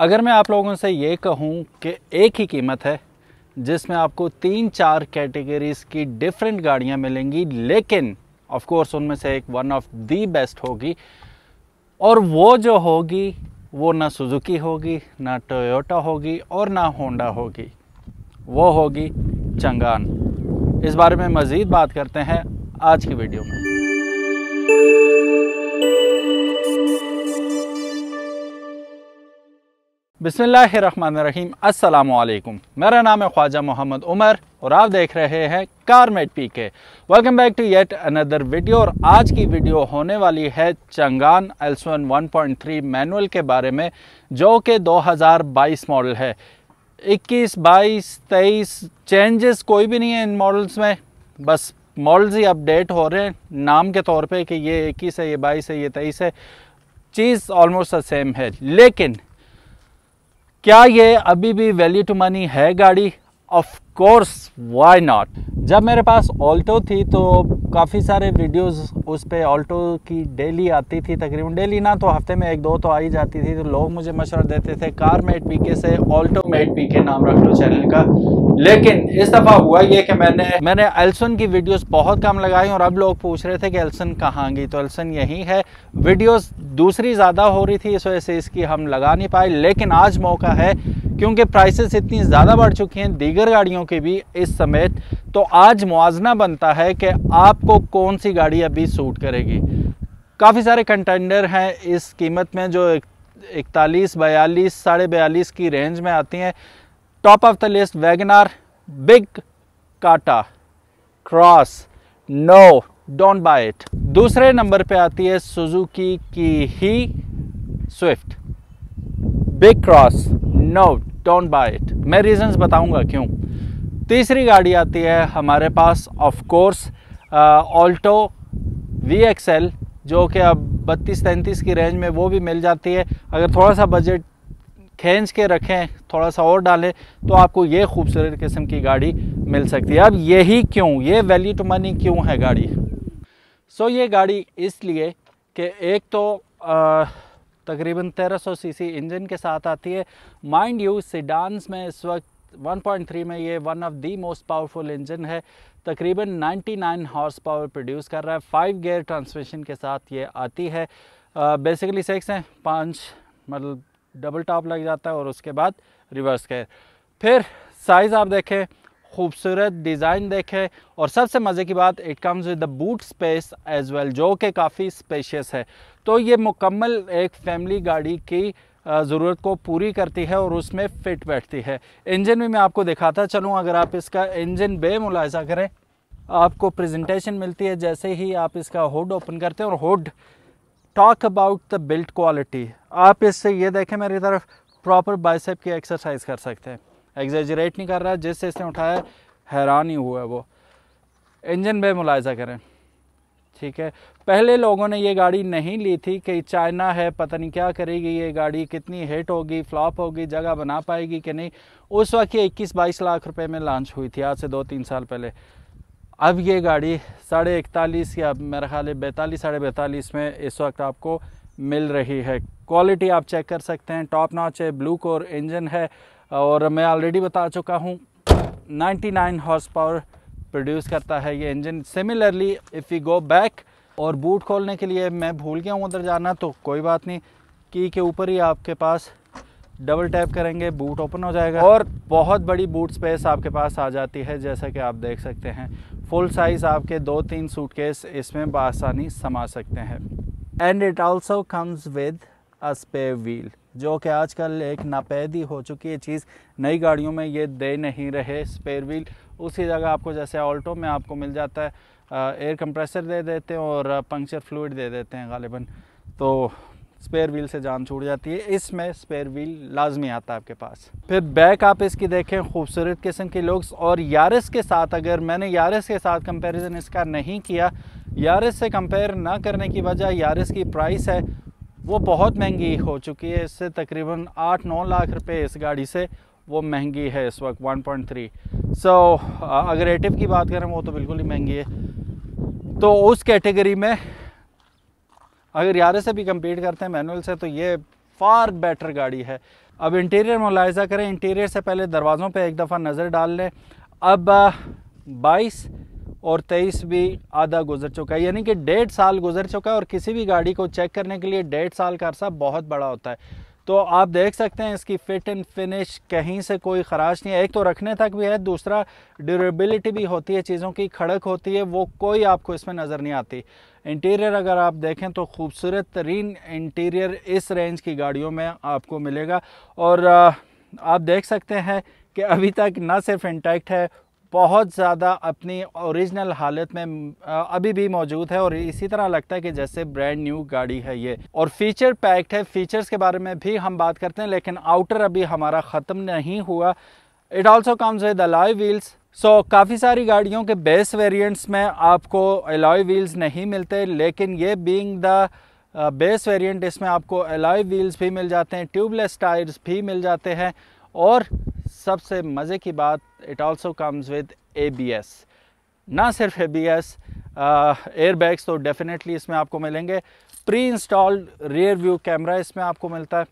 अगर मैं आप लोगों से ये कहूँ कि एक ही कीमत है जिसमें आपको तीन चार कैटेगरीज की डिफरेंट गाड़ियाँ मिलेंगी लेकिन ऑफ कोर्स उनमें से एक वन ऑफ दी बेस्ट होगी और वो जो होगी वो ना सुजुकी होगी ना टोयोटा होगी और ना होंडा होगी वो होगी चंगान इस बारे में मज़ीद बात करते हैं आज की वीडियो में बिसमीम अल्लाम मेरा नाम है ख्वाजा मोहम्मद उमर और आप देख रहे हैं CarMate P K welcome back to yet another video और आज की वीडियो होने वाली है चंगान एल्सन 1.3 मैनुअल के बारे में जो कि 2022 मॉडल है 21, 22, 23 चेंजेस कोई भी नहीं है इन मॉडल्स में बस मॉडल्स ही अपडेट हो रहे हैं नाम के तौर पर कि ये इक्कीस है ये बाईस है ये तेईस है चीज़ ऑलमोस्ट सेम है लेकिन क्या ये अभी भी वैल्यू टू मनी है गाड़ी ऑफ कोर्स वाई नॉट जब मेरे पास ऑल्टो थी तो काफ़ी सारे वीडियोस उस पर ऑल्टो की डेली आती थी तकरीबन डेली ना तो हफ्ते में एक दो तो आई जाती थी तो लोग मुझे मशवरा देते थे कार मेट पी से ऑल्टो मेट पी नाम रख लो चैनल का लेकिन इस दफ़ा हुआ ये कि मैंने मैंने एल्सन की वीडियोस बहुत कम लगाई और अब लोग पूछ रहे थे कि एल्सन कहाँ गई तो एल्सन यहीं है वीडियोस दूसरी ज़्यादा हो रही थी इस वजह से इसकी हम लगा नहीं पाए लेकिन आज मौका है क्योंकि प्राइसेस इतनी ज़्यादा बढ़ चुकी हैं दीगर गाड़ियों के भी इस समय तो आज मुआजना बनता है कि आपको कौन सी गाड़ी अभी सूट करेगी काफ़ी सारे कंटेंडर हैं इस कीमत में जो इकतालीस बयालीस साढ़े बयालीस की रेंज में आती हैं top of the list WagonR big काटा cross no don't buy it दूसरे नंबर पे आती है सुजुकी की ही Swift big cross no don't buy it मैं रीजंस बताऊंगा क्यों तीसरी गाड़ी आती है हमारे पास of course Alto V XL जो कि अब बत्तीस तैंतीस की रेंज में वो भी मिल जाती है अगर थोड़ा सा बजट खींच के रखें थोड़ा सा और डालें तो आपको ये खूबसूरत किस्म की गाड़ी मिल सकती है अब यही क्यों ये वैल्यू टू मनी क्यों है गाड़ी सो so, ये गाड़ी इसलिए कि एक तो आ, uh, तकरीबन 1300 सीसी इंजन के साथ आती है माइंड यू सिडान्स में इस वक्त 1.3 में ये one of the most powerful engine है तकरीबन 99 हॉर्स पावर प्रोड्यूस कर रहा है फाइव गेयर ट्रांसमिशन के साथ ये आती है बेसिकली सेक्स हैं पाँच मतलब डबल टॉप लग जाता है और उसके बाद रिवर्स गेयर फिर साइज़ आप देखें खूबसूरत डिज़ाइन देखें और सबसे मज़े की बात it comes with the boot space as well जो कि काफ़ी स्पेशियस है तो ये मुकम्मल एक फैमिली गाड़ी की ज़रूरत को पूरी करती है और उसमें फिट बैठती है इंजन भी मैं आपको दिखाता चलूँ अगर आप इसका इंजन बेमुलाजा करें आपको प्रेजेंटेशन मिलती है जैसे ही आप इसका हुड ओपन करते हैं और hood talk about the built quality आप इससे ये देखें मेरी तरफ प्रॉपर बाइसेप की एक्सरसाइज कर सकते हैं एग्जेजरेट नहीं कर रहा जिससे इसने उठाया हैरान ही हुआ है वो इंजन पे मुलायजा करें ठीक है पहले लोगों ने ये गाड़ी नहीं ली थी कि चाइना है पता नहीं क्या करेगी ये गाड़ी कितनी हिट होगी फ्लॉप होगी जगह बना पाएगी कि नहीं उस वक्त ये इक्कीस बाईस लाख रुपए में लॉन्च हुई थी आज से दो तीन साल पहले अब ये गाड़ी साढ़े इकतालीस या मेरा ख्याल है बैतालीस साढ़े बैतालीस में इस वक्त आपको मिल रही है क्वालिटी आप चेक कर सकते हैं टॉप नॉच है ब्लू कोर इंजन है और मैं ऑलरेडी बता चुका हूँ 99 हॉर्स पावर प्रोड्यूस करता है ये engine similarly if you go back और बूट खोलने के लिए मैं भूल गया हूँ उधर जाना तो कोई बात नहीं की के ऊपर ही आपके पास डबल टैप करेंगे बूट ओपन हो जाएगा और बहुत बड़ी बूट स्पेस आपके पास आ जाती है जैसा कि आप देख सकते हैं फुल साइज़ आपके दो तीन सूटकेस इसमें बसानी समा सकते हैं and it also comes with a spare wheel जो कि आजकल एक नापैदी हो चुकी है चीज़ नई गाड़ियों में ये दे नहीं रहे स्पेयर व्हील उसी जगह आपको जैसे ऑल्टो में आपको मिल जाता है एयर कंप्रेसर दे देते हैं और पंक्चर फ्लूड दे देते हैं गालिबा तो स्पेयर व्हील से जान छूट जाती है इसमें स्पेयर व्हील लाजमी आता है आपके पास फिर बैक आप इसकी देखें खूबसूरत किस्म की लुक्स और यारिस के साथ अगर मैंने यारिस के साथ कंपैरिजन इसका नहीं किया यारिस से कंपेयर ना करने की वजह यारिस की प्राइस है वो बहुत महंगी हो चुकी है इससे तकरीबन आठ नौ लाख रुपए इस गाड़ी से वो महंगी है इस वक्त 1.3 सो अगर एटिव की बात करें वो तो बिल्कुल ही महंगी है तो उस कैटेगरी में अगर यारे से भी कम्पीट करते हैं मैनुअल से तो ये फार बेटर गाड़ी है अब इंटीरियर मुलायजा करें इंटीरियर से पहले दरवाज़ों पर एक दफ़ा नज़र डाल लें अब बाईस और तेईस भी आधा गुजर चुका है यानी कि डेढ़ साल गुजर चुका है और किसी भी गाड़ी को चेक करने के लिए डेढ़ साल का अरसा बहुत बड़ा होता है तो आप देख सकते हैं इसकी फिट एंड फिनिश कहीं से कोई खराश नहीं है एक तो रखने तक भी है दूसरा ड्यूरेबिलिटी भी होती है चीज़ों की खड़क होती है वो कोई आपको इसमें नज़र नहीं आती इंटीरियर अगर आप देखें तो खूबसूरत तरीन इंटीरियर इस रेंज की गाड़ियों में आपको मिलेगा और आप देख सकते हैं कि अभी तक ना सिर्फ इंटैक्ट है बहुत ज़्यादा अपनी ओरिजिनल हालत में अभी भी मौजूद है और इसी तरह लगता है कि जैसे ब्रांड न्यू गाड़ी है ये और फीचर पैक्ड है फीचर्स के बारे में भी हम बात करते हैं लेकिन आउटर अभी हमारा ख़त्म नहीं हुआ it also comes with alloy wheels so so, काफ़ी सारी गाड़ियों के बेस वेरिएंट्स में आपको अलॉय व्हील्स नहीं मिलते लेकिन ये बीइंग द बेस वेरिएंट इसमें आपको अलॉय व्हील्स भी मिल जाते हैं ट्यूबलेस टायर्स भी मिल जाते हैं और सबसे मज़े की बात it also comes with ABS ना सिर्फ ए बी एस एयरबैग्स तो डेफिनेटली इसमें आपको मिलेंगे pre installed rear view camera इसमें आपको मिलता है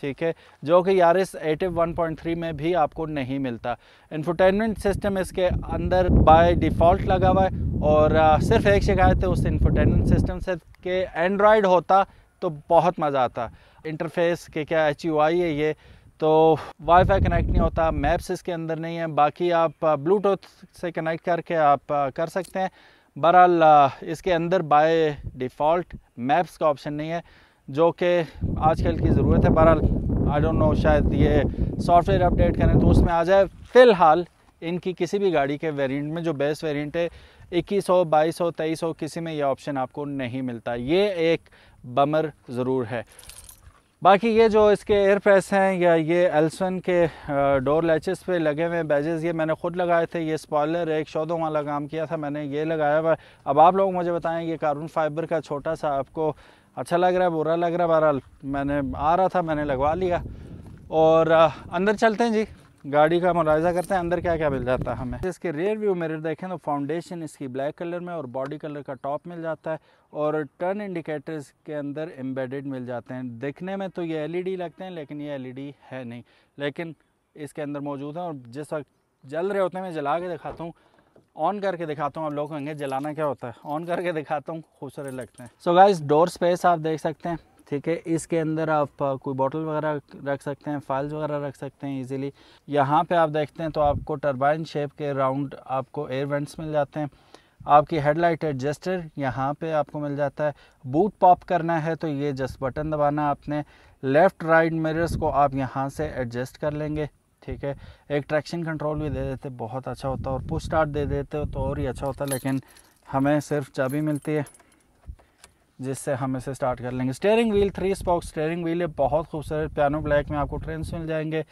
ठीक है जो कि यार इस एटिव 1.3 में भी आपको नहीं मिलता इन्फोटेनमेंट सिस्टम इसके अंदर बाय डिफ़ॉल्ट लगा हुआ है और uh, सिर्फ एक शिकायत है उस इन्फोटेनमेंट सिस्टम से कि एंड्रॉयड होता तो बहुत मज़ा आता इंटरफेस के क्या एच है ये तो वाईफाई कनेक्ट नहीं होता मैप्स इसके अंदर नहीं है बाकी आप ब्लूटूथ uh, से कनेक्ट करके आप uh, कर सकते हैं बहरहाल uh, इसके अंदर बाय डिफ़ॉल्ट मैप्स का ऑप्शन नहीं है जो कि आजकल की ज़रूरत है बहरहाल आई डोंट नो शायद ये सॉफ्टवेयर अपडेट करें तो उसमें आ जाए फ़िलहाल इनकी किसी भी गाड़ी के वेरिएंट में जो बेस्ट वेरिएंट है इक्कीस सौ बाईस सौ तेईस सौ किसी में यह ऑप्शन आपको नहीं मिलता ये एक बमर ज़रूर है बाकी ये जो इसके एयर प्रेस हैं या ये एल्सन के डोर लैचेस पे लगे हुए बैजेस ये मैंने खुद लगाए थे ये स्पॉलर एक शोधों वाला काम किया था मैंने ये लगाया हुआ अब आप लोग मुझे बताएं ये कार्बन फाइबर का छोटा सा आपको अच्छा लग रहा है बुरा लग रहा है बहरहाल मैंने आ रहा था मैंने लगवा लिया और अंदर चलते हैं जी गाड़ी का मुलायजा करते हैं अंदर क्या क्या मिल जाता है हमें इसके रेयर व्यू मेरे देखें तो फाउंडेशन इसकी ब्लैक कलर में और बॉडी कलर का टॉप मिल जाता है और टर्न इंडिकेटर्स के अंदर एम्बेडेड मिल जाते हैं देखने में तो ये एलईडी लगते हैं लेकिन ये एलईडी है नहीं लेकिन इसके अंदर मौजूद है और जिस वक्त जल रहे होते हैं मैं जला के दिखाता हूँ ऑन करके दिखाता हूँ आप लोग कहेंगे जलाना क्या होता है ऑन करके दिखाता हूँ खूबसूरत लगते हैं सो गाइज डोर स्पेस आप देख सकते हैं ठीक है इसके अंदर आप कोई बॉटल वगैरह रख सकते हैं फाइल्स वगैरह रख सकते हैं इजीली यहाँ पे आप देखते हैं तो आपको टरबाइन शेप के राउंड आपको एयर वेंट्स मिल जाते हैं आपकी हेडलाइट एडजस्टर यहाँ पे आपको मिल जाता है बूट पॉप करना है तो ये जस्ट बटन दबाना आपने लेफ़्ट राइट मिरर्स को आप यहाँ से एडजस्ट कर लेंगे ठीक है एक ट्रैक्शन कंट्रोल भी दे देते बहुत अच्छा होता और पुश स्टार्ट दे देते तो और ही अच्छा होता लेकिन हमें सिर्फ चाबी मिलती है जिससे हम इसे स्टार्ट कर लेंगे steering wheel three spoke steering wheel है बहुत खूबसूरत पियानो ब्लैक में आपको ट्रेंस मिल जाएंगे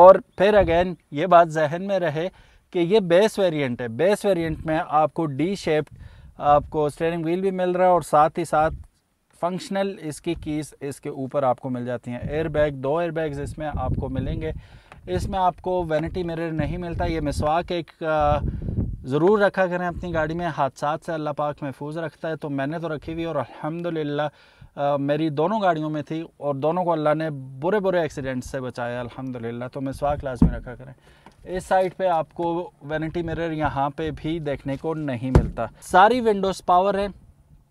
और फिर अगेन ये बात जहन में रहे कि ये बेस वेरिएंट है बेस वेरिएंट में आपको डी शेप्ड आपको स्टेयरिंग व्हील भी मिल रहा है और साथ ही साथ फंक्शनल इसकी कीस इसके ऊपर आपको मिल जाती हैं एयरबैग दो एयरबैग इसमें आपको मिलेंगे इसमें आपको वैनिटी मिरर नहीं मिलता ये मिसवाक एक ज़रूर रखा करें अपनी गाड़ी में हादसा से अल्लाह पाक महफूज रखता है तो मैंने तो रखी हुई और अल्हम्दुलिल्लाह मेरी दोनों गाड़ियों में थी और दोनों को अल्लाह ने बुरे बुरे एक्सीडेंट से बचाया अल्हम्दुलिल्लाह तो मिसवाक क्लास में रखा करें इस साइड पे आपको वैनिटी मिरर यहाँ पे भी देखने को नहीं मिलता सारी विंडोज़ पावर है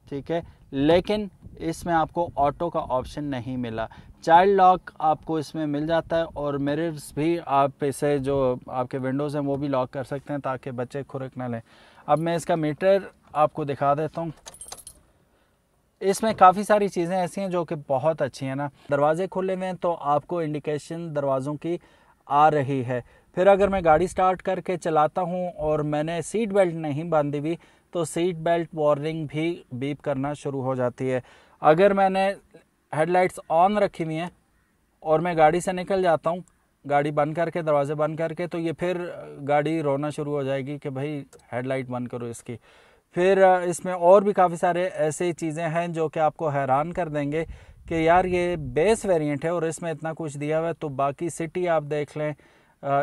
ठीक है लेकिन इसमें आपको ऑटो का ऑप्शन नहीं मिला चाइल्ड लॉक आपको इसमें मिल जाता है और मिरर्स भी आप इसे जो आपके विंडोज़ हैं वो भी लॉक कर सकते हैं ताकि बच्चे खुरक ना लें अब मैं इसका मीटर आपको दिखा देता हूँ इसमें काफ़ी सारी चीज़ें ऐसी हैं जो कि बहुत अच्छी हैं ना दरवाजे खुले हुए हैं तो आपको इंडिकेशन दरवाज़ों की आ रही है फिर अगर मैं गाड़ी स्टार्ट करके चलाता हूँ और मैंने सीट बेल्ट नहीं बांधी हुई तो सीट बेल्ट वार्निंग भी बीप करना शुरू हो जाती है अगर मैंने हेडलाइट्स ऑन रखी हुई हैं और मैं गाड़ी से निकल जाता हूँ गाड़ी बंद करके दरवाज़े बंद करके तो ये फिर गाड़ी रोना शुरू हो जाएगी कि भाई हेडलाइट बंद करो इसकी फिर इसमें और भी काफ़ी सारे ऐसे चीज़ें हैं जो कि आपको हैरान कर देंगे कि यार ये बेस वेरिएंट है और इसमें इतना कुछ दिया हुआ है तो बाकी सिटी आप देख लें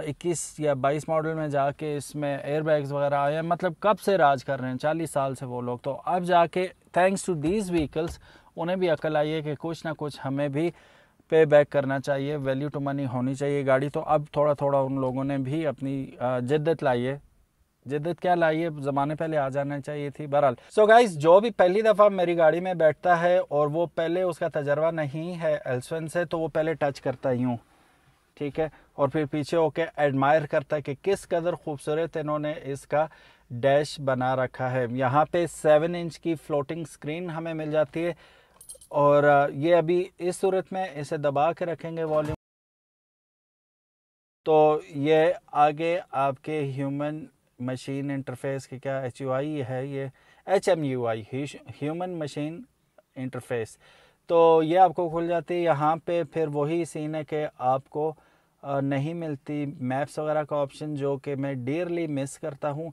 इक्कीस या बाईस मॉडल में जाके इसमें एयरबैग्स वगैरह आए हैं मतलब कब से राज कर रहे हैं चालीस साल से वो लोग तो अब जाके थैंक्स टू दीज व्हीकल्स उन्हें भी अकल आई है कि कुछ ना कुछ हमें भी पे बैक करना चाहिए वैल्यू टू मनी होनी चाहिए गाड़ी तो अब थोड़ा थोड़ा उन लोगों ने भी अपनी जिद्दत लाई है जिद्दत क्या लाई है ज़माने पहले आ जाना चाहिए थी बहरहाल सो गाइज जो भी पहली दफ़ा मेरी गाड़ी में बैठता है और वो पहले उसका तजर्बा नहीं है एल्सवन से तो वो पहले टच करता ही हूँ ठीक है और फिर पीछे होके एडमायर करता है कि किस कदर खूबसूरत इन्होंने इसका डैश बना रखा है यहाँ पे सेवन इंच की फ्लोटिंग स्क्रीन हमें मिल जाती है और ये अभी इस सूरत में इसे दबा के रखेंगे वॉल्यूम तो ये आगे आपके ह्यूमन मशीन इंटरफेस की क्या एच है ये H M U I human machine interface तो ये आपको खुल जाती है यहाँ पे फिर वही सीन है कि आपको અ નહીં ملتی મેપ્સ વગેરા કા ઓપ્શન જો કે મે ડેઇલી મિસ કરતા હું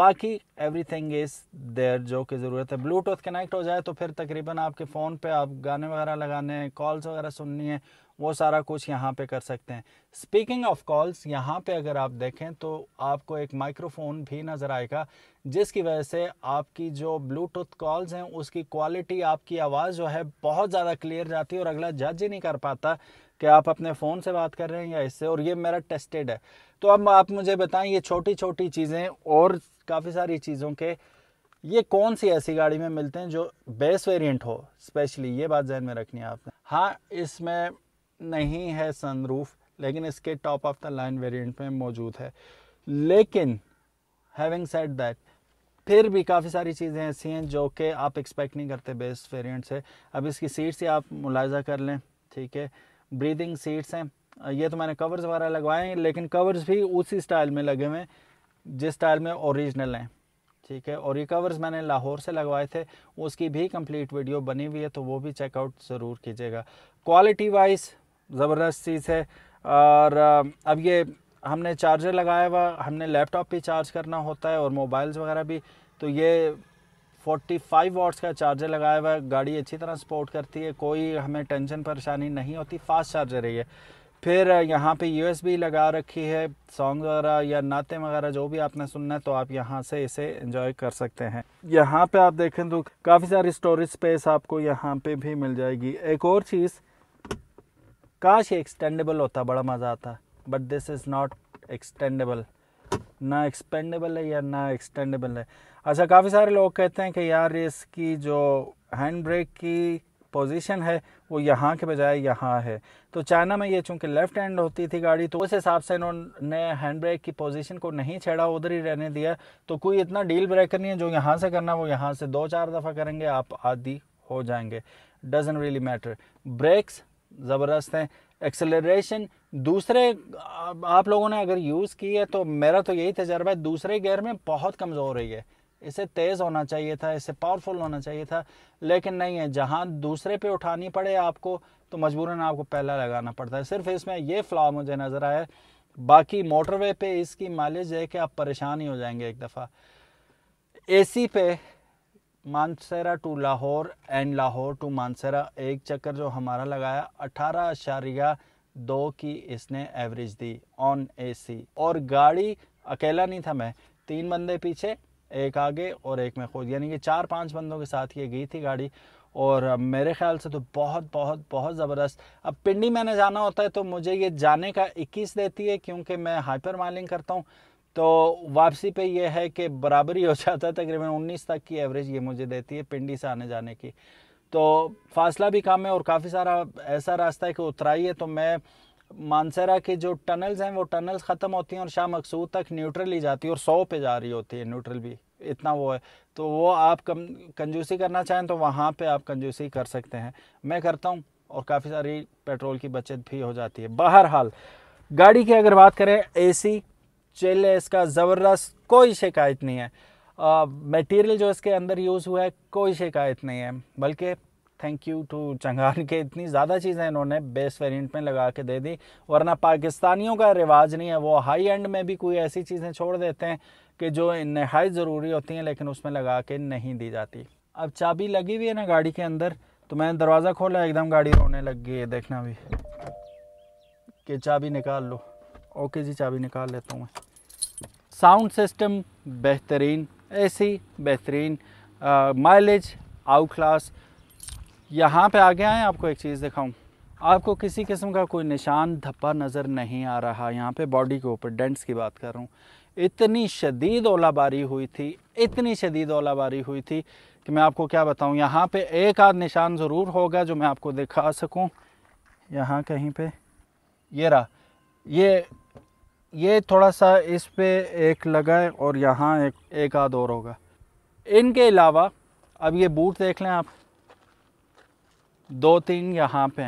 બાકી एवरीथिंग ઇઝ देयर જો કે જરૂરત હે બ્લુટૂથ કનેક્ટ હો જાય તો ફિર તકरीबन આપકે ફોન પે આપ ગીને વગેરા લગાને કોલ્સ વગેરા સુનની હે વો સારા કુછ યહા પે કર સકતે હે સ્પીકિંગ ઓફ કોલ્સ યહા પે અગર આપ દેખે તો આપકો એક માઇક્રોફોન ભી nazar aayega jis ki wajah se aapki jo bluetooth calls hai uski quality aapki awaaz jo hai bahut zyada clear jati hai aur agla judge hi nahi kar pata कि आप अपने फ़ोन से बात कर रहे हैं या इससे और ये मेरा टेस्टेड है तो अब आप मुझे बताएं ये छोटी छोटी चीज़ें और काफ़ी सारी चीज़ों के ये कौन सी ऐसी गाड़ी में मिलते हैं जो बेस वेरिएंट हो स्पेशली ये बात जहन में रखनी है आपने हाँ इसमें नहीं है सनरूफ लेकिन इसके top of the line variant में मौजूद है लेकिन हैविंग सेट दैट फिर भी काफ़ी सारी चीज़ें ऐसी हैं जो कि आप एक्सपेक्ट नहीं करते बेस वेरिएंट से अब इसकी सीट से आप मुलायजा कर लें ठीक है ब्रीदिंग सीट्स हैं ये तो मैंने कवर्स वगैरह लगवाए हैं लेकिन कवर्स भी उसी स्टाइल में लगे हुए हैं जिस स्टाइल में ओरिजिनल हैं ठीक है और ये कवर्स मैंने लाहौर से लगवाए थे उसकी भी कंप्लीट वीडियो बनी हुई है तो वो भी चेकआउट ज़रूर कीजिएगा क्वालिटी वाइज ज़बरदस्त चीज़ है और अब ये हमने चार्जर लगाया हुआ हमने लैपटॉप भी चार्ज करना होता है और मोबाइल्स वगैरह भी तो ये 45 वॉट्स का चार्जर लगाया हुआ है गाड़ी अच्छी तरह सपोर्ट करती है कोई हमें टेंशन परेशानी नहीं होती फास्ट चार्जर है ये फिर यहाँ पे यू लगा रखी है सॉन्ग वगैरह या नाते वगैरह जो भी आपने सुनना है तो आप यहाँ से इसे एंजॉय कर सकते हैं यहाँ पे आप देखें तो काफ़ी सारी स्टोरेज स्पेस आपको यहाँ पे भी मिल जाएगी एक और चीज़ काश एक्सटेंडेबल होता बड़ा मज़ा आता but this is not extendable ना एक्सपेंडेबल है या ना एक्सटेंडेबल है अच्छा काफ़ी सारे लोग कहते हैं कि यार इसकी जो हैंड ब्रेक की पोजीशन है वो यहाँ के बजाय यहाँ है तो चाइना में ये चूंकि लेफ़्ट हैंड होती थी गाड़ी तो उस हिसाब से इन्होंने हैंड ब्रेक की पोजीशन को नहीं छेड़ा उधर ही रहने दिया तो कोई इतना डील ब्रेकर नहीं है जो यहाँ से करना वो यहाँ से दो चार दफ़ा करेंगे आप आदि हो जाएंगे डजेंट रियली मैटर ब्रेक्स ज़बरदस्त हैं एक्सेलरेशन दूसरे आप लोगों ने अगर यूज़ की है तो मेरा तो यही तजर्बा है दूसरे गेयर में बहुत कमज़ोर रही है इसे तेज़ होना चाहिए था इसे पावरफुल होना चाहिए था लेकिन नहीं है जहाँ दूसरे पे उठानी पड़े आपको तो मजबूरन आपको पहला लगाना पड़ता है सिर्फ इसमें ये फ्लॉ मुझे नज़र आया बाकी मोटरवे पे इसकी माइलेज है कि आप परेशान ही हो जाएंगे एक दफ़ा एसी पे Mansehra to Lahore and Lahore to Mansehra एक चक्कर जो हमारा लगाया अठारह अशारिया दो की इसने एवरेज दी ऑन एसी और गाड़ी अकेला नहीं था मैं तीन बंदे पीछे एक आगे और एक में खुद यानी कि चार पांच बंदों के साथ ये गई थी गाड़ी और मेरे ख्याल से तो बहुत बहुत बहुत ज़बरदस्त अब पिंडी मैंने जाना होता है तो मुझे ये जाने का इक्कीस देती है क्योंकि मैं हाइपर माइलिंग करता हूँ तो वापसी पे ये है कि बराबरी हो जाता है तो तकरीबन 19 तक की एवरेज ये मुझे देती है पिंडी से आने जाने की तो फासला भी कम है और काफ़ी सारा ऐसा रास्ता है कि उतराई है तो मैं मानसरा के जो टनल्स हैं वो टनल्स ख़त्म होती हैं और शाह मकसूद तक न्यूट्रल ही जाती है और सौ पे जा रही होती है न्यूट्रल भी इतना वो है तो वो आप कम कंजूसी करना चाहें तो वहाँ पे आप कंजूसी कर सकते हैं मैं करता हूँ और काफ़ी सारी पेट्रोल की बचत भी हो जाती है बहरहाल गाड़ी की अगर बात करें एसी चेले है इसका ज़बरदस्त कोई शिकायत नहीं है मटेरियल जो इसके अंदर यूज़ हुआ है कोई शिकायत नहीं है बल्कि थैंक यू टू चंगान के इतनी ज़्यादा चीज़ें इन्होंने बेस वेरिएंट में लगा के दे दी वरना पाकिस्तानियों का रिवाज नहीं है वो हाई एंड में भी कोई ऐसी चीज़ें छोड़ देते हैं कि जो नहायत ज़रूरी होती हैं लेकिन उसमें लगा के नहीं दी जाती अब चाबी लगी हुई है ना गाड़ी के अंदर तो मैंने दरवाज़ा खोला एकदम गाड़ी रोने लग गई है देखना भी कि चाबी निकाल लो ओके जी चाबी निकाल लेता हूँ मैं साउंड सिस्टम बेहतरीन ऐसी बेहतरीन माइलेज आउट क्लास यहाँ पे आगे आए आपको एक चीज़ दिखाऊँ आपको किसी किस्म का कोई निशान धप्पा नज़र नहीं आ रहा यहाँ पे बॉडी के ऊपर डेंट्स की बात कर रहा हूँ इतनी शदीद ओलाबारी हुई थी इतनी शदीद ओलाबारी हुई थी कि मैं आपको क्या बताऊँ यहाँ पे एक आध निशान ज़रूर होगा जो मैं आपको दिखा सकूँ यहाँ कहीं पे ये रहा ये ये थोड़ा सा इस पे एक लगा है और यहाँ एक एक आध और होगा इनके अलावा अब ये बूट देख लें आप दो तीन यहाँ पे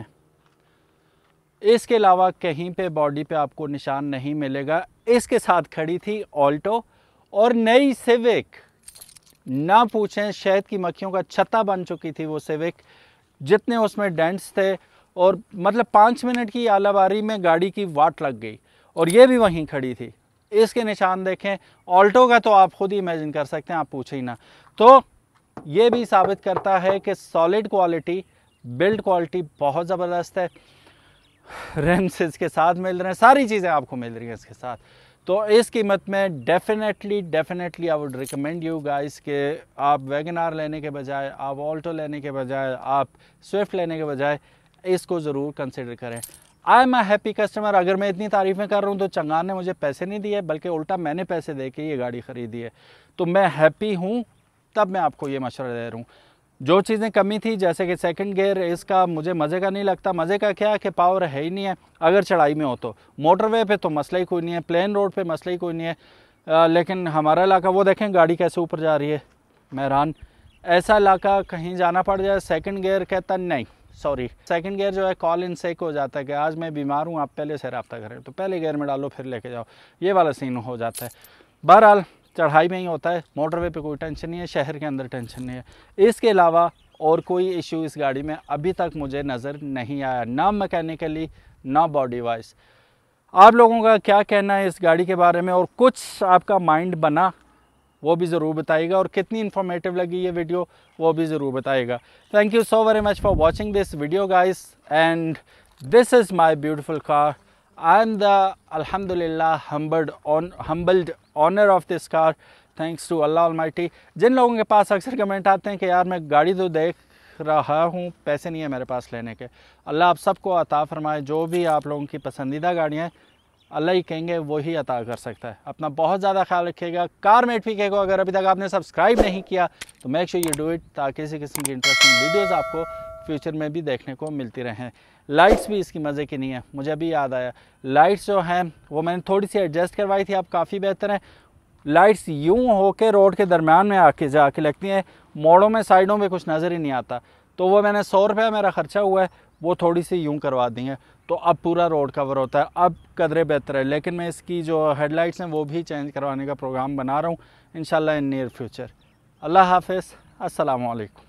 इसके अलावा कहीं पे बॉडी पे आपको निशान नहीं मिलेगा इसके साथ खड़ी थी ऑल्टो और नई सिविक ना पूछें शहद की मक्खियों का छत्ता बन चुकी थी वो सिविक जितने उसमें डेंट्स थे और मतलब पाँच मिनट की आलाबारी में गाड़ी की वाट लग गई और ये भी वहीं खड़ी थी इसके निशान देखें ऑल्टो का तो आप खुद ही इमेजिन कर सकते हैं आप पूछे ही ना तो ये भी साबित करता है कि सॉलिड क्वालिटी बिल्ड क्वालिटी बहुत ज़बरदस्त है रेम्स इसके साथ मिल रहे हैं सारी चीज़ें आपको मिल रही हैं इसके साथ तो इस कीमत में definitely definitely I would recommend you guys के आप वैगन लेने के बजाय आप ऑल्टो लेने के बजाय आप स्विफ्ट लेने के बजाय इसको ज़रूर कंसिडर करें I am I happy customer अगर मैं इतनी तारीफ़ें कर रहा हूँ तो चंगान ने मुझे पैसे नहीं दिए बल्कि उल्टा मैंने पैसे दे के ये गाड़ी ख़रीदी है तो मैं हैप्पी हूँ तब मैं आपको ये मशवरा दे रहा हूँ जो चीज़ें कमी थी जैसे कि सेकंड गियर इसका मुझे मज़े का नहीं लगता मज़े का क्या है कि पावर है ही नहीं है अगर चढ़ाई में हो तो मोटरवे पे तो मसला ही कोई नहीं है प्लेन रोड पे मसला ही कोई नहीं है आ, लेकिन हमारा इलाका वो देखें गाड़ी कैसे ऊपर जा रही है महरान ऐसा इलाका कहीं जाना पड़ जाए सेकंड गियर कहता नहीं सॉरी सेकंड गियर जो है कॉल इन सेक हो जाता है कि आज मैं बीमार हूँ आप पहले से रबता करें तो पहले गियर में डालो फिर लेके जाओ ये वाला सीन हो जाता है बहरहाल चढ़ाई में ही होता है मोटरवे पे कोई टेंशन नहीं है शहर के अंदर टेंशन नहीं है इसके अलावा और कोई इशू इस गाड़ी में अभी तक मुझे नज़र नहीं आया ना मैकेनिकली ना बॉडी वाइज आप लोगों का क्या कहना है इस गाड़ी के बारे में और कुछ आपका माइंड बना वो भी ज़रूर बताएगा और कितनी इन्फॉर्मेटिव लगी ये वीडियो वो भी ज़रूर बताएगा thank you so very much for watching this video guys and this is my beautiful car I am the अलहमदिल्ला humbled on humbled honor of this car thanks to Allah जिन लोगों के पास अक्सर कमेंट आते हैं कि यार मैं गाड़ी तो देख रहा हूँ पैसे नहीं है मेरे पास लेने के अल्लाह आप सबको अता फरमाए जो भी आप लोगों की पसंदीदा गाड़ियाँ हैं अल्लाह ही कहेंगे वही अता कर सकता है अपना बहुत ज़्यादा ख्याल रखिएगा कार मेट भी कहेगा अगर अभी तक आपने सब्सक्राइब नहीं किया तो make sure you do it ताकि इसी किस्म की इंटरेस्टिंग वीडियोज़ आपको फ्यूचर में भी देखने को मिलती रहें लाइट्स भी इसकी मज़े की नहीं है मुझे अभी याद आया लाइट्स जो हैं वो मैंने थोड़ी सी एडजस्ट करवाई थी आप काफ़ी बेहतर हैं लाइट्स यूँ के रोड के दरमियान में आके जाके लगती हैं मोड़ों में साइडों में कुछ नज़र ही नहीं आता तो वो मैंने सौ रुपया मेरा ख़र्चा हुआ है वो थोड़ी सी यूँ करवा दी हैं तो अब पूरा रोड कवर होता है अब कदरे बेहतर है लेकिन मैं इसकी जो हेडलाइट्स हैं वो भी चेंज करवाने का प्रोग्राम बना रहा हूँ इन इन नियर फ्यूचर अल्लाह हाफिज़ असलकम